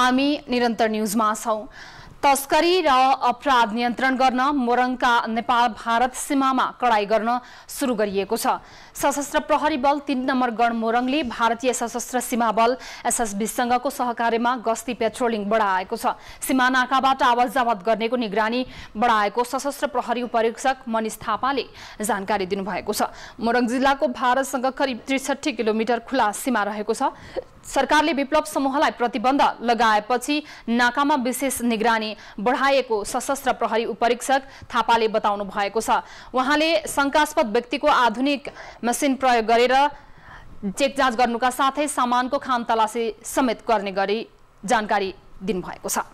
हामी निरन्तर न्युजमा छौँ तस्करी र अपराध नियन्त्रण गर्न मोरङका नेपाल भारत सीमामा कडाई गर्न सुरु गरिएको छ सशस्त्र प्रहरी बल तीन नम्बर गण मोरङले भारतीय सशस्त्र सीमा बल एसएसबीसँगको सहकार्यमा गस्ती पेट्रोलिङ बढाएको छ सीमा नाकाबाट आवाज जावत गर्नेको निगरानी बढाएको सशस्त्र प्रहरी उपरीक्षक मनिष थापाले जानकारी दिनुभएको छ मोरङ जिल्लाको भारतसँग करिब त्रिसठी किलोमिटर खुला सीमा रहेको छ सरकारले विप्लव समूहलाई प्रतिबन्ध लगाएपछि नाकामा विशेष निगरानी बढाएको सशस्त्र प्रहरी उपरीक्षक थापाले बताउनु भएको छ उहाँले शङ्कास्पद व्यक्तिको आधुनिक मसिन प्रयोग गरेर चेक जाँच गर्नुका साथै सामानको खान तलासी समेत गर्ने गरी जानकारी दिनुभएको छ